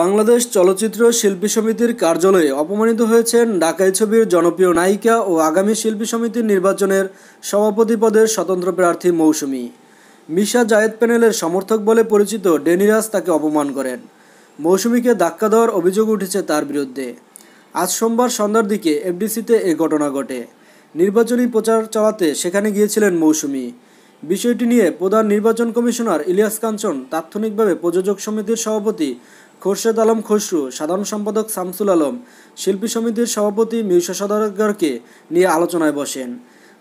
বাংলাদেশ চলচ্চিত্র শিল্পী সমিতির কার্যালয়ে অপমানিত হয়েছেন ডাকাই ছবির জনপ্রিয় নায়িকা ও আগামী শিল্পী সমিতির নির্বাচনের সভাপতি পদের স্বতন্ত্র প্রার্থী মৌসুমি মিশা জায়েদ প্যানেলের সমর্থক বলে পরিচিত ডেনিরাজ তাকে অপমান করেন মৌসুমিকে ধাক্কা দেওয়ার অভিযোগ উঠেছে তার বিরুদ্ধে আজ সোমবার সন্ধ্যার দিকে এফডিসিতে এ ঘটনা ঘটে নির্বাচনী প্রচার চালাতে সেখানে গিয়েছিলেন মৌসুমি বিষয়টি নিয়ে প্রধান নির্বাচন কমিশনার ইলিয়াস কাঞ্চন তাৎক্ষণিকভাবে প্রযোজক সমিতির সভাপতি খোরশেদ আলম খসরু সাধারণ সম্পাদক শামসুল আলম শিল্পী সমিতির সভাপতি মিউসা সদরগরকে নিয়ে আলোচনায় বসেন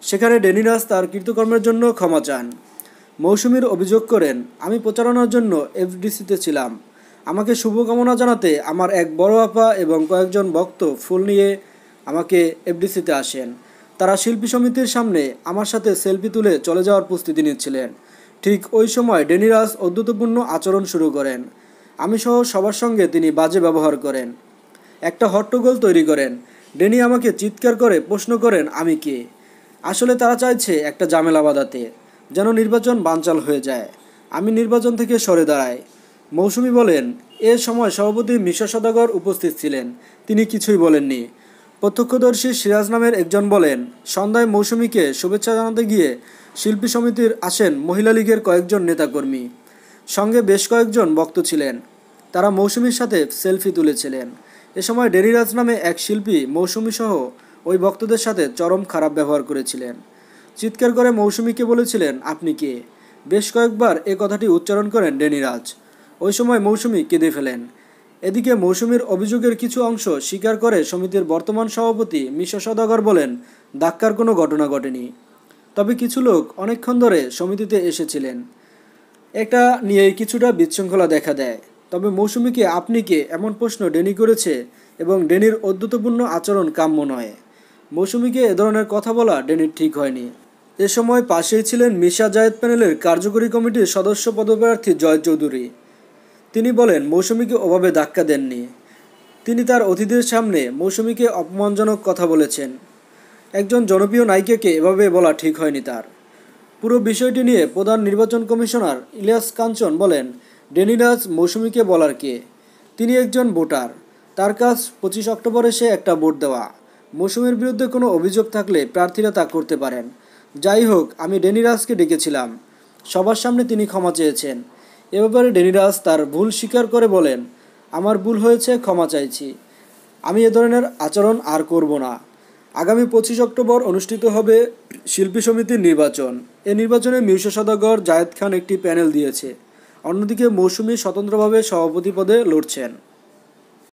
সেখানে ডেনিরাজ তার কৃতকর্মের জন্য ক্ষমা চান মৌসুমীর অভিযোগ করেন আমি প্রচারণার জন্য এফডিসিতে ছিলাম আমাকে শুভকামনা জানাতে আমার এক বড় আপা এবং কয়েকজন ভক্ত ফুল নিয়ে আমাকে এফডিসিতে আসেন তারা শিল্পী সমিতির সামনে আমার সাথে সেলফি তুলে চলে যাওয়ার প্রস্তুতি নিচ্ছিলেন ঠিক ওই সময় ডেনিরাজ অদ্ভুতপূর্ণ আচরণ শুরু করেন আমি সহ সবার সঙ্গে তিনি বাজে ব্যবহার করেন একটা হট্টগোল তৈরি করেন ডেনি আমাকে চিৎকার করে প্রশ্ন করেন আমি কে আসলে তারা চাইছে একটা জামেলা বাঁধাতে যেন নির্বাচন বানচাল হয়ে যায় আমি নির্বাচন থেকে সরে দাঁড়াই মৌসুমি বলেন এ সময় সভাপতি মিশা সদাগর উপস্থিত ছিলেন তিনি কিছুই বলেননি প্রত্যক্ষদর্শী সিরাজ নামের একজন বলেন সন্ধ্যায় মৌসুমিকে শুভেচ্ছা জানাতে গিয়ে শিল্পী সমিতির আসেন মহিলা লীগের কয়েকজন নেতাকর্মী সঙ্গে বেশ কয়েকজন ভক্ত ছিলেন তারা মৌসুমীর সাথে সেলফি তুলেছিলেন এ সময় ডেরিরাজ নামে এক শিল্পী মৌসুমী সহ ওই ভক্তদের সাথে চরম খারাপ ব্যবহার করেছিলেন চিৎকার করে মৌসুমীকে বলেছিলেন আপনি কে বেশ কয়েকবার এ কথাটি উচ্চারণ করেন ডেনিরাজ ওই সময় মৌসুমী কেঁদে ফেলেন এদিকে মৌসুমীর অভিযোগের কিছু অংশ স্বীকার করে সমিতির বর্তমান সভাপতি মিশা সদাগর বলেন ধাক্কার কোনো ঘটনা ঘটেনি তবে কিছু লোক অনেকক্ষণ ধরে সমিতিতে এসেছিলেন এটা নিয়ে কিছুটা বিশৃঙ্খলা দেখা দেয় তবে মৌসুমীকে আপনি কে এমন প্রশ্ন ডেনি করেছে এবং ডেনির অদ্ভুতপূর্ণ আচরণ কাম্য নয় মৌসুমীকে এ ধরনের কথা বলা ডেনির ঠিক হয়নি এ সময় পাশেই ছিলেন মিশা জায়েদ প্যানেলের কার্যকরী কমিটির সদস্য পদপ্রার্থী জয় চৌধুরী তিনি বলেন মৌসুমীকে ওভাবে ধাক্কা দেননি তিনি তার অতিথির সামনে মৌসুমীকে অপমানজনক কথা বলেছেন একজন জনপ্রিয় নায়িকাকে এভাবে বলা ঠিক হয়নি তার পুরো বিষয়টি নিয়ে প্রধান নির্বাচন কমিশনার ইলিয়াস কাঞ্চন বলেন ডেনিরাজ মৌসুমিকে বলার কে তিনি একজন ভোটার তার কাজ পঁচিশ অক্টোবরে সে একটা ভোট দেওয়া মৌসুমীর বিরুদ্ধে কোনো অভিযোগ থাকলে প্রার্থীরা তা করতে পারেন যাই হোক আমি ডেনিরাজকে ডেকেছিলাম সবার সামনে তিনি ক্ষমা চেয়েছেন এ ব্যাপারে ডেনিরাজ তার ভুল স্বীকার করে বলেন আমার ভুল হয়েছে ক্ষমা চাইছি আমি এ ধরনের আচরণ আর করব না আগামী পঁচিশ অক্টোবর অনুষ্ঠিত হবে শিল্পী সমিতির নির্বাচন এ নির্বাচনে মিউসা সদাগর জায়েদ খান একটি প্যানেল দিয়েছে অন্যদিকে মৌসুমি স্বতন্ত্রভাবে সভাপতি পদে লড়ছেন